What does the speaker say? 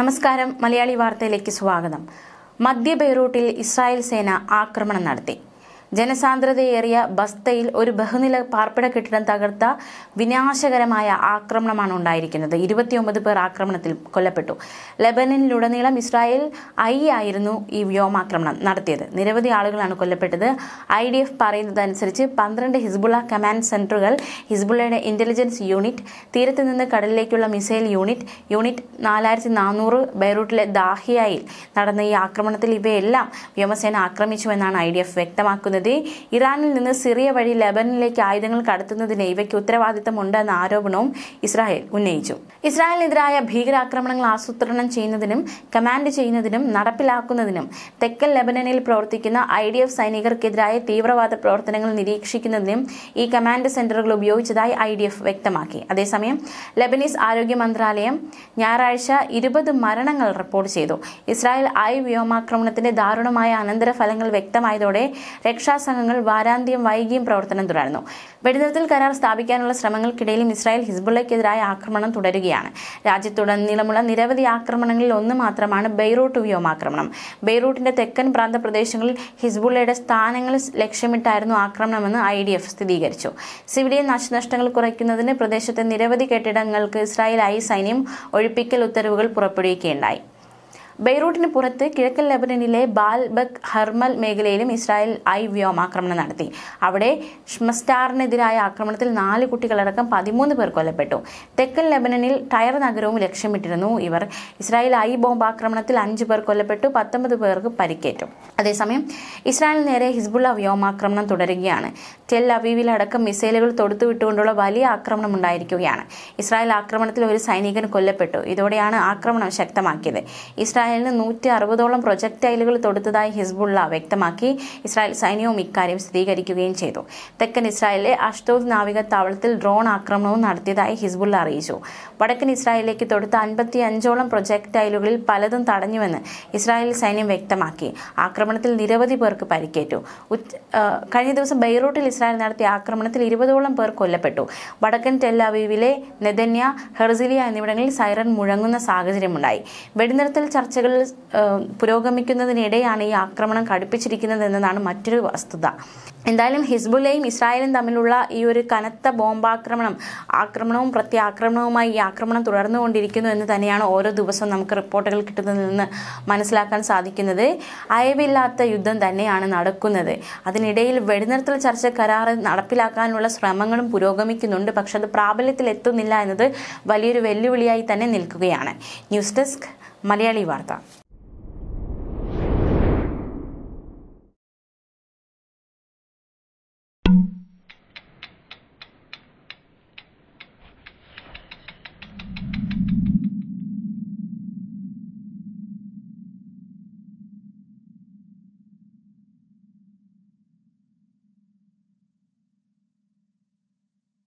നമസ്കാരം മലയാളി വാർത്തയിലേക്ക് സ്വാഗതം മധ്യ ബെയ്റൂട്ടിൽ ഇസ്രായേൽ സേന ആക്രമണം നടത്തി ജനസാന്ദ്രതയേറിയ ബസ്തയിൽ ഒരു ബഹുനില പാർപ്പിട കെട്ടിടം തകർത്ത വിനാശകരമായ ആക്രമണമാണ് ഉണ്ടായിരിക്കുന്നത് ഇരുപത്തിയൊമ്പത് പേർ ആക്രമണത്തിൽ കൊല്ലപ്പെട്ടു ലെബനനിലുടനീളം ഇസ്രായേൽ ഐ ആയിരുന്നു ഈ വ്യോമാക്രമണം നടത്തിയത് നിരവധി ആളുകളാണ് കൊല്ലപ്പെട്ടത് ഐ ഡി എഫ് പറയുന്നതനുസരിച്ച് പന്ത്രണ്ട് ഹിസ്ബുള്ള കമാൻഡ് സെന്ററുകൾ ഹിസ്ബുള്ളയുടെ ഇന്റലിജൻസ് യൂണിറ്റ് തീരത്ത് നിന്ന് കടലിലേക്കുള്ള മിസൈൽ യൂണിറ്റ് യൂണിറ്റ് നാലായിരത്തി നാനൂറ് ബൈറൂട്ടിലെ ദാഹിയായിൽ നടന്ന ഈ ആക്രമണത്തിൽ ഇവയെല്ലാം വ്യോമസേന ആക്രമിച്ചുവെന്നാണ് ഐ ഡി എഫ് വ്യക്തമാക്കുന്നത് കരുതി ഇറാനിൽ നിന്ന് സിറിയ വഴി ലബനിലേക്ക് ആയുധങ്ങൾ കടത്തുന്നതിന് ഇവയ്ക്ക് ഉത്തരവാദിത്തമുണ്ടെന്ന ആരോപണവും ഇസ്രായേൽ ഉന്നയിച്ചു ഇസ്രായേലിനെതിരായ ഭീകരാക്രമണങ്ങൾ ആസൂത്രണം ചെയ്യുന്നതിനും കമാൻഡ് ചെയ്യുന്നതിനും നടപ്പിലാക്കുന്നതിനും തെക്കൻ ലബനനിൽ പ്രവർത്തിക്കുന്ന ഐ ഡി എഫ് സൈനികർക്കെതിരായ തീവ്രവാദ പ്രവർത്തനങ്ങൾ നിരീക്ഷിക്കുന്നതിനും ഈ കമാൻഡ് സെന്ററുകൾ ഉപയോഗിച്ചതായി ഐ ഡി എഫ് വ്യക്തമാക്കി അതേസമയം ലെബനീസ് ആരോഗ്യ മന്ത്രാലയം ഞായറാഴ്ച ഇരുപത് മരണങ്ങൾ റിപ്പോർട്ട് ചെയ്തു ഇസ്രായേൽ ഐ വ്യോമാക്രമണത്തിന്റെ ദാരുണമായ അനന്തരഫലങ്ങൾ വ്യക്തമായതോടെ രക്ഷാ സുരക്ഷാ സംഘങ്ങൾ വാരാന്ത്യം വൈകിയും പ്രവർത്തനം തുടർന്നു വെടിനിർത്തൽ കരാർ സ്ഥാപിക്കാനുള്ള ശ്രമങ്ങൾക്കിടയിലും ഇസ്രായേൽ ഹിസ്ബുള്ളയ്ക്കെതിരായ ആക്രമണം തുടരുകയാണ് രാജ്യത്തുടനീളമുള്ള നിരവധി ആക്രമണങ്ങളിൽ ഒന്ന് മാത്രമാണ് ബെയ്റൂട്ട് വ്യോമാക്രമണം ബെയ്റൂട്ടിന്റെ തെക്കൻ പ്രാന്ത പ്രദേശങ്ങളിൽ ഹിസ്ബുള്ളയുടെ സ്ഥാനങ്ങൾ ലക്ഷ്യമിട്ടായിരുന്നു ആക്രമണമെന്ന് ഐ ഡി എഫ് സ്ഥിരീകരിച്ചു സിവിലിയൻ നാശനഷ്ടങ്ങൾ കുറയ്ക്കുന്നതിന് പ്രദേശത്തെ നിരവധി കെട്ടിടങ്ങൾക്ക് ഇസ്രായേലായി സൈന്യം ഒഴിപ്പിക്കൽ ഉത്തരവുകൾ പുറപ്പെടുവിക്കുകയുണ്ടായി ബെയ്റൂട്ടിന് പുറത്ത് കിഴക്കൻ ലെബനനിലെ ബാൽബക് ഹർമൽ മേഖലയിലും ഇസ്രായേൽ ഐ വ്യോമാക്രമണം നടത്തി അവിടെ ഷ്മസ്റ്റാറിനെതിരായ ആക്രമണത്തിൽ നാല് കുട്ടികളടക്കം പതിമൂന്ന് പേർ കൊല്ലപ്പെട്ടു തെക്കൻ ലെബനനിൽ ടയർ നഗരവും ലക്ഷ്യമിട്ടിരുന്നു ഇവർ ഇസ്രായേൽ ഐ ബോംബാക്രമണത്തിൽ അഞ്ച് പേർ കൊല്ലപ്പെട്ടു പത്തൊമ്പത് പേർക്ക് പരിക്കേറ്റു അതേസമയം ഇസ്രായേലിന് നേരെ ഹിസ്ബുള്ള വ്യോമാക്രമണം തുടരുകയാണ് ടെൽ അവീവിലടക്കം മിസൈലുകൾ തൊടുത്തുവിട്ടുകൊണ്ടുള്ള വലിയ ആക്രമണം ഉണ്ടായിരിക്കുകയാണ് ഇസ്രായേൽ ആക്രമണത്തിൽ ഒരു സൈനികൻ കൊല്ലപ്പെട്ടു ഇതോടെയാണ് ആക്രമണം ശക്തമാക്കിയത് ഇസ്രായേൽ ഇസ്രായേലിന് നൂറ്റി അറുപതോളം പ്രൊജക്ടൈലുകൾ തൊടുത്തതായി ഹിസ്ബുള്ള വ്യക്തമാക്കി ഇസ്രായേൽ സൈന്യവും ഇക്കാര്യം സ്ഥിരീകരിക്കുകയും ചെയ്തു തെക്കൻ ഇസ്രായേലിലെ അഷ്തോദ് നാവിക താവളത്തിൽ ഡ്രോൺ ആക്രമണവും നടത്തിയതായി ഹിസ്ബുള്ള അറിയിച്ചു വടക്കൻ ഇസ്രായേലിലേക്ക് തൊടുത്ത അൻപത്തി അഞ്ചോളം പ്രൊജക്ടൈലുകളിൽ പലതും തടഞ്ഞുവെന്ന് ഇസ്രായേൽ സൈന്യം വ്യക്തമാക്കി ആക്രമണത്തിൽ നിരവധി പേർക്ക് പരിക്കേറ്റു കഴിഞ്ഞ ദിവസം ബെയ്റൂട്ടിൽ ഇസ്രായേൽ നടത്തിയ ആക്രമണത്തിൽ ഇരുപതോളം പേർ കൊല്ലപ്പെട്ടു വടക്കൻ ടെല്ലാവീവിലെ നെതന്യ ഹെർസിലിയ എന്നിവിടങ്ങളിൽ സൈറൺ മുഴങ്ങുന്ന സാഹചര്യമുണ്ടായി വെടിനിർത്തൽ ചർച്ച ചർച്ചകളിൽ പുരോഗമിക്കുന്നതിനിടെയാണ് ഈ ആക്രമണം കടുപ്പിച്ചിരിക്കുന്നത് എന്നതാണ് മറ്റൊരു വസ്തുത എന്തായാലും ഹിസ്ബുലയും ഇസ്രായേലും തമ്മിലുള്ള ഈ ഒരു കനത്ത ബോംബാക്രമണം ആക്രമണവും പ്രത്യാക്രമണവുമായി ഈ ആക്രമണം തുടർന്നുകൊണ്ടിരിക്കുന്നു എന്ന് തന്നെയാണ് ഓരോ ദിവസവും നമുക്ക് റിപ്പോർട്ടുകൾ കിട്ടുന്നതിൽ നിന്ന് മനസ്സിലാക്കാൻ സാധിക്കുന്നത് അയവില്ലാത്ത യുദ്ധം തന്നെയാണ് നടക്കുന്നത് അതിനിടയിൽ വെടിനിർത്തൽ ചർച്ച കരാർ നടപ്പിലാക്കാനുള്ള ശ്രമങ്ങളും പുരോഗമിക്കുന്നുണ്ട് പക്ഷെ അത് പ്രാബല്യത്തിൽ എത്തുന്നില്ല എന്നത് വലിയൊരു വെല്ലുവിളിയായി തന്നെ നിൽക്കുകയാണ് ന്യൂസ് ഡെസ്ക് മലയാളി വാർത്ത